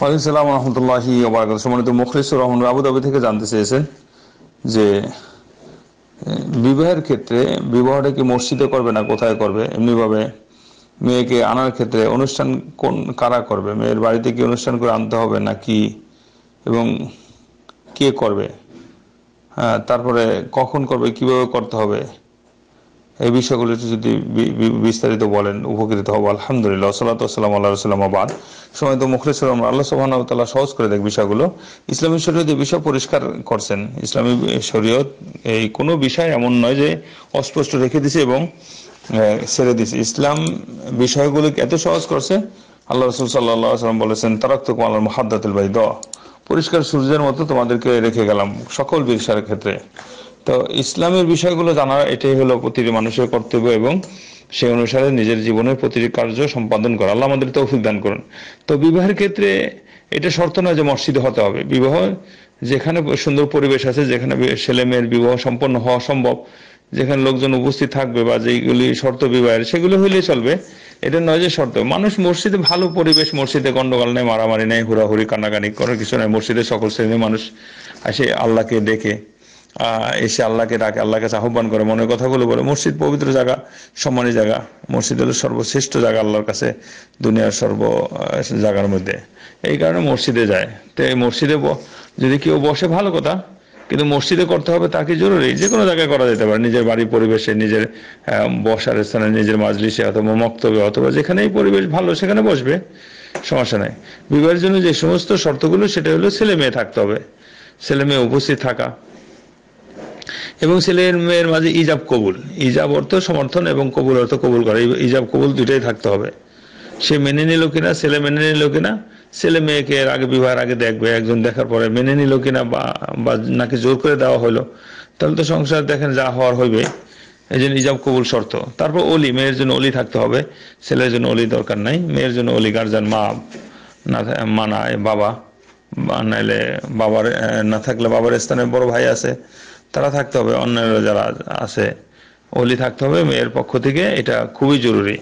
ওয়ালাইকুম রহমতুল্লাহি ওবরাকাত সম্মানিত মুখলিসুর রহমান আবুধাবি থেকে জানতে চেয়েছেন যে বিবাহের ক্ষেত্রে বিবাহটা কি মসজিদে করবে না কোথায় করবে এমনিভাবে মেয়েকে আনার ক্ষেত্রে অনুষ্ঠান কোন কারা করবে মেয়ের বাড়িতে কি অনুষ্ঠান করে আনতে হবে না কি এবং কে করবে হ্যাঁ তারপরে কখন করবে কিভাবে করতে হবে এই বিষয়গুলি যদি বিস্তারিত বলেন উপকৃত হব আলহামদুলিল্লাহ সাল্লাম আল্লাহ সাল্লাম আবাদ সময় তো মুখলিসুর আল্লাহ সোহান তাল্লাহ সহজ করে দেখ বিষয়গুলো ইসলামী শরীয়ত বিষয় পরিষ্কার করছেন ইসলামী শরীয়ত এই কোনো বিষয় এমন নয় যে অস্পষ্ট রেখে দিছে এবং ছেড়ে দিছে ইসলাম বিষয়গুলোকে এত সহজ করছে আল্লাহ রসুল সাল্লাহ সাল্লাম বলেছেন তারাক তো আল্লাহ মহাদ্দাতুল ভাই দ পরিষ্কার সূর্যের মতো তোমাদেরকে রেখে গেলাম সকল বিষয়ের ক্ষেত্রে তো ইসলামের বিষয়গুলো জানা এটাই হলো প্রতিটি মানুষের কর্তব্য এবং সেই অনুসারে নিজের জীবনের প্রতিটি কার্য সম্পাদন করা আল্লাহ আমাদের তৌফিক দান করেন তো বিবাহের ক্ষেত্রে এটা শর্ত নয় যে মসজিদে হতে হবে বিবাহ যেখানে সুন্দর পরিবেশ আছে যেখানে ছেলে মেয়ের বিবাহ সম্পন্ন হওয়া সম্ভব যেখানে লোকজন উপস্থিত থাকবে বা যেগুলি শর্ত বিবাহের সেগুলো হইলে চলবে এটা নয় যে শর্ত মানুষ মসজিদে ভালো পরিবেশ মসজিদে গন্ডগোল নেই মারামারি নেই হুড়াহুড়ি কান্নাকানি করার কিছু নয় মসজিদে সকল শ্রেণীর মানুষ আসে আল্লাহকে ডেকে এসে আল্লাহকে ডাকে আল্লাহ কাছে আহ্বান করে মনের কথাগুলো বলে মসজিদ পবিত্র জায়গা সম্মানের জায়গা মসজিদ হলো সর্বশ্রেষ্ঠ জায়গা আল্লাহর কাছে দুনিয়ার সর্ব জায়গার মধ্যে এই কারণে মসজিদে যায় তো এই মসজিদে যদি কেউ বসে ভালো কথা কিন্তু মসজিদে করতে হবে তাকে জরুরি যে কোনো জায়গায় করা যেতে পারে নিজের বাড়ির পরিবেশে নিজের বসার স্থানে নিজের মাজলিসে অথবা মক্তবে অথবা যেখানেই পরিবেশ ভালো সেখানে বসবে সমস্যা নাই বিবাহের জন্য যে সমস্ত শর্তগুলো সেটা হলো ছেলে মেয়ে থাকতে হবে ছেলে মেয়ে উপস্থিত থাকা এবং ছেলের মেয়ের মাঝে ইজাব কবুল ইজাব অর্থ সমর্থন এবং কবুল অর্থ কবুল করা ইজাব কবুল দুটাই থাকতে হবে সে মেনে নিল কিনা ছেলে মেনে নিল কিনা ছেলে মেয়েকে এর আগে বিবাহের আগে দেখবে একজন দেখার পরে মেনে নিল কিনা বা নাকি জোর করে দেওয়া হলো তাহলে তো সংসার দেখেন যা হওয়ার হইবে এই জন্য ইজাব কবুল শর্ত তারপর অলি মেয়ের জন্য অলি থাকতে হবে ছেলের জন্য অলি দরকার নাই মেয়ের জন্য অলি গার্জান মা না মানায় বাবা বাবা নাইলে বাবার না থাকলে বাবার স্থানে বড় ভাই আছে তারা থাকতে হবে অন্যান্য যারা আছে ওলি থাকতে হবে মেয়ের পক্ষ থেকে এটা খুবই জরুরি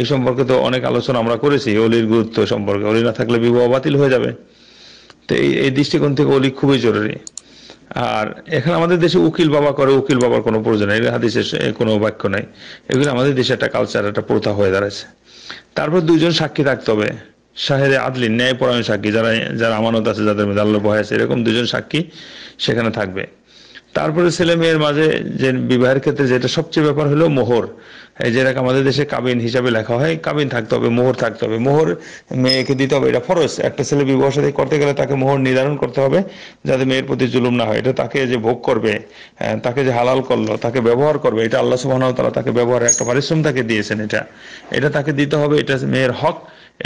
এই সম্পর্কে তো অনেক আলোচনা আমরা করেছি অলির গুরুত্ব সম্পর্কে অলি না থাকলে বিবাহ বাতিল হয়ে যাবে তো এই দৃষ্টিকোণ থেকে অলি খুবই জরুরি আর এখানে আমাদের দেশে উকিল বাবা করে উকিল বাবার কোনো প্রয়োজন নেই হাদিসের কোনো বাক্য নাই এগুলো আমাদের দেশে একটা কালচার একটা প্রথা হয়ে দাঁড়াচ্ছে তারপর দুইজন সাক্ষী থাকতে হবে শাহেদে আদলি ন্যায়পরায়ণ সাক্ষী যারা যারা আমানত আছে যাদের মধ্যে আল্লাহ ভয় আছে এরকম দুজন সাক্ষী সেখানে থাকবে তারপরে ছেলে মেয়ের মাঝে যে বিবাহের ক্ষেত্রে যেটা সবচেয়ে ব্যাপার হলো মোহর যেটাকে আমাদের দেশে কাবিন হিসাবে লেখা হয় কাবিন থাকতে হবে মোহর থাকতে হবে মোহর মেয়েকে দিতে হবে এটা ফরজ একটা ছেলে বিবাহ সাথে করতে গেলে তাকে মোহর নির্ধারণ করতে হবে যাতে মেয়ের প্রতি জুলুম না হয় এটা তাকে যে ভোগ করবে হ্যাঁ, তাকে যে হালাল করলো তাকে ব্যবহার করবে এটা আল্লাহ সুবাহ তালা তাকে ব্যবহারের একটা পারিশ্রম তাকে দিয়েছেন এটা এটা তাকে দিতে হবে এটা মেয়ের হক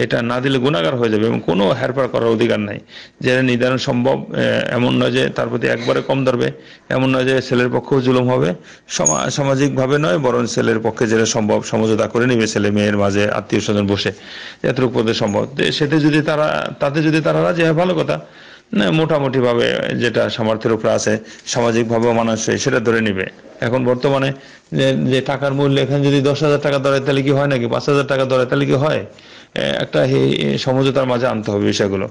এটা না দিলে গুণাগার হয়ে যাবে এবং কোনো হেরফার করার অধিকার নাই যেটা নির্ধারণ সম্ভব এমন নয় যে তার প্রতি একবারে কম ধরবে এমন নয় যে ছেলের পক্ষেও জুলুম হবে সামাজিকভাবে নয় বরং ছেলের পক্ষে যেটা সম্ভব সমঝোতা করে নেবে ছেলে মেয়ের মাঝে আত্মীয় স্বজন বসে যতটুকু পর্যন্ত সম্ভব সেতে যদি তারা তাতে যদি তারা রাজি হয় ভালো কথা মোটামুটি ভাবে যেটা সামর্থ্যের উপরে আছে সামাজিক ভাবে মানুষ সেটা ধরে নিবে এখন বর্তমানে যে টাকার মূল্য এখানে যদি দশ হাজার টাকা দরে তাহলে কি হয় নাকি পাঁচ হাজার টাকা দরে তাহলে কি হয় একটা সমঝোতার মাঝে আনতে হবে বিষয়গুলো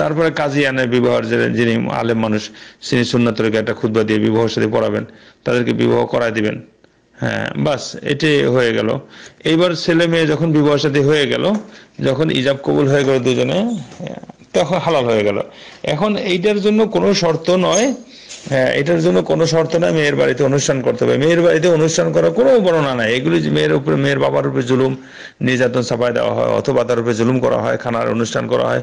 তারপরে কাজী আনে বিবাহের যিনি আলেম মানুষ তিনি সুন্নাতরকে একটা ক্ষুদ্র দিয়ে বিবাহ সাথে পড়াবেন তাদেরকে বিবাহ করায় দিবেন হ্যাঁ বাস এটি হয়ে গেল এইবার ছেলে মেয়ে যখন বিবাহ হয়ে গেল যখন ইজাব কবুল হয়ে গেল দুজনে তখন হালাল হয়ে গেল এখন এইটার জন্য কোনো শর্ত নয় হ্যাঁ, এটার জন্য কোনো শর্ত নয় মেয়ের বাড়িতে অনুষ্ঠান করতে হবে মেয়ের বাড়িতে অনুষ্ঠান করার কোনো বর্ণনা নাই এগুলি মেয়ের উপরে মেয়ের বাবার উপরে জুলুম নির্যাতন চাপায় দেওয়া হয় অথবা তার উপরে জুলুম করা হয় খানার অনুষ্ঠান করা হয়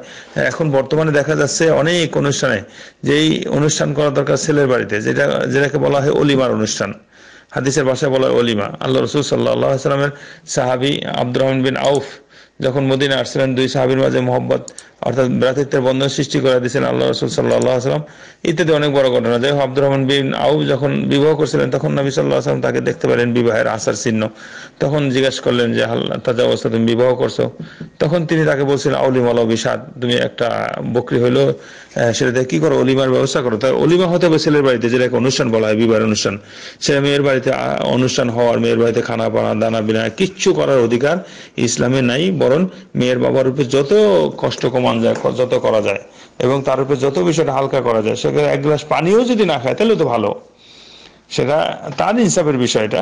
এখন বর্তমানে দেখা যাচ্ছে অনেক অনুষ্ঠানে যেই অনুষ্ঠান করা দরকার ছেলের বাড়িতে যেটা যেটাকে বলা হয় অলিমার অনুষ্ঠান হাদিসের ভাষায় বলা হয় অলিমা আল্লাহ রসুল সাল্লাহ সাল্লামের সাহাবি আব্দুর রহমান বিন আউফ যখন মদিনা আসছিলেন দুই সাহাবির মাঝে মোহাম্মত অর্থাৎ ভ্রাতৃত্বের বন্ধন সৃষ্টি করে দিয়েছেন আল্লাহ রসুল সাল্লাহ আসলাম ইত্যাদি অনেক বড় ঘটনা যাই হোক আব্দুর রহমান বিন আউ যখন বিবাহ করছিলেন তখন নবী সাল্লাহ আসলাম তাকে দেখতে পেলেন বিবাহের আসার চিহ্ন তখন জিজ্ঞাসা করলেন যে আল্লাহ তাজা অবস্থা তুমি বিবাহ করছো তখন তিনি তাকে বলছিলেন অলিমাল অভিসাদ তুমি একটা বকরি হইলো সেটাতে কি করো অলিমার ব্যবস্থা করো তার অলিমা হতে হবে ছেলের বাড়িতে যেটা যেটাকে অনুষ্ঠান বলা হয় বিবাহের অনুষ্ঠান ছেলে মেয়ের বাড়িতে অনুষ্ঠান হওয়ার মেয়ের বাড়িতে খানা পানা দানা বিনা কিচ্ছু করার অধিকার ইসলামে নাই বরং মেয়ের বাবার রূপে যত কষ্ট কমা কমানো যায় যত করা যায় এবং তার উপরে যত বিষয়টা হালকা করা যায় সেটা এক গ্লাস পানিও যদি না খায় তাহলে তো ভালো সেটা তার ইনসাফের বিষয়টা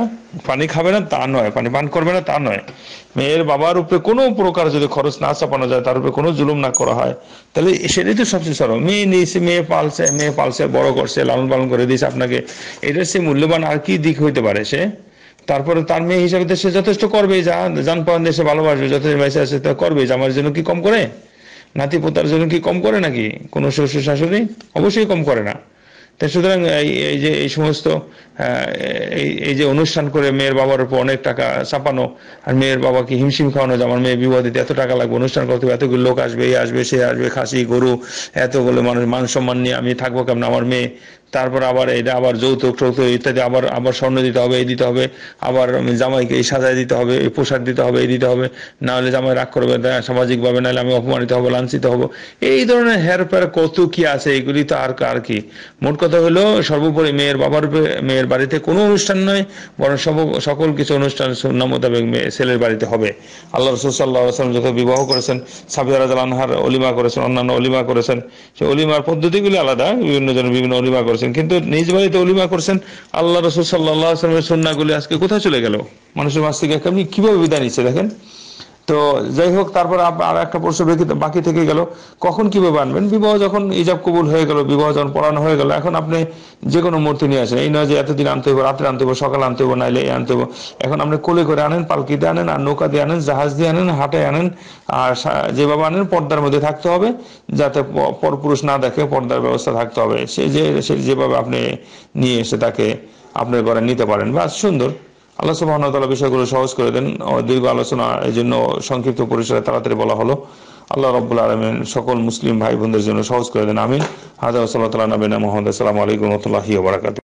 পানি খাবে না তা নয় পানি পান করবে না তা নয় মেয়ের বাবার উপরে কোনো প্রকার যদি খরচ না চাপানো যায় তার উপরে কোনো জুলুম না করা হয় তাহলে সেটাই তো সবচেয়ে সরব মেয়ে নিয়েছে মেয়ে পালছে মেয়ে পালছে বড় করছে লালন পালন করে দিয়েছে আপনাকে এটা সে মূল্যবান আর কি দিক হইতে পারে সে তারপরে তার মেয়ে হিসাবে সে যথেষ্ট করবে যা যান দেশে ভালোবাসবে যথেষ্ট মেসে আছে তা করবে আমার জন্য কি কম করে নাতি পোতার জন্য কি কম করে নাকি কোনো শ্বশুর শাশুড়ি অবশ্যই কম করে না তাই সুতরাং এই যে এই সমস্ত এই যে অনুষ্ঠান করে মেয়ের বাবার উপর অনেক টাকা চাপানো আর মেয়ের বাবাকে হিমশিম খাওয়ানো যে আমার মেয়ে বিবাহ দিতে এত টাকা লাগবে অনুষ্ঠান করতে হবে এতগুলো লোক আসবে এই আসবে সে আসবে খাসি গরু এতগুলো মানুষ মান সম্মান নিয়ে আমি থাকবো কেমন আমার মেয়ে তারপর আবার এটা আবার যৌতুক টৌতুক ইত্যাদি আবার আবার স্বর্ণ দিতে হবে এই দিতে হবে আবার জামাইকে এই সাজায় দিতে হবে এই পোশাক দিতে হবে এই দিতে হবে না হলে জামাই রাগ করবে সামাজিকভাবে নাহলে আমি অপমানিত হবো লাঞ্ছিত হবো এই ধরনের হের প্যার কত কি আছে এগুলি তো আর আর কি মোট কথা হলো সর্বোপরি মেয়ের বাবার মেয়ের বাড়িতে কোনো অনুষ্ঠান নয় বরং সব সকল কিছু অনুষ্ঠান সুন্না মোতাবেক ছেলের বাড়িতে হবে আল্লাহ রসুল সাল্লাহ আসলাম যখন বিবাহ করেছেন সাবিয়ার আনহার অলিমা করেছেন অন্যান্য অলিমা করেছেন সেই অলিমার পদ্ধতিগুলি আলাদা বিভিন্ন জন বিভিন্ন অলিমা করেছেন করেছেন কিন্তু নিজ বাড়িতে অলিমা করছেন আল্লাহ রসুল সাল্লাহ আসলামের সন্নাগুলি আজকে কোথায় চলে গেল মানুষের মাছ থেকে কিভাবে বিদায় নিচ্ছে দেখেন তো যাই হোক তারপর আর একটা প্রশ্ন বাকি থেকে গেল কখন কিভাবে আনবেন বিবাহ যখন ইজাব কবুল হয়ে গেল বিবাহ যখন পড়ানো হয়ে গেল এখন আপনি যে কোনো মূর্তি নিয়ে আসেন এই নয় যে এতদিন আনতে হবে রাত্রে আনতে হবে সকাল আনতে হবো নাইলে আনতে হবে এখন আপনি কোলে করে আনেন পালকিতে আনেন আর নৌকা দিয়ে আনেন জাহাজ দিয়ে আনেন হাটে আনেন আর যেভাবে আনেন পর্দার মধ্যে থাকতে হবে যাতে পরপুরুষ না দেখে পর্দার ব্যবস্থা থাকতে হবে সে যে যেভাবে আপনি নিয়ে এসে তাকে আপনার ঘরে নিতে পারেন বা সুন্দর আল্লাহ সুবাহতালা বিষয়গুলো সহজ করে দেন দীর্ঘ আলোচনা এই জন্য সংক্ষিপ্ত পরিসরে তাড়াতাড়ি বলা হলো আল্লাহ রব্বুল আলমিন সকল মুসলিম ভাই বোনদের জন্য সহজ করে দেন আমিন হাজা সাল্লাহ নবীনা মোহাম্মদ আসসালামু আলাইকুম রহমতুল্লাহি বারাকাত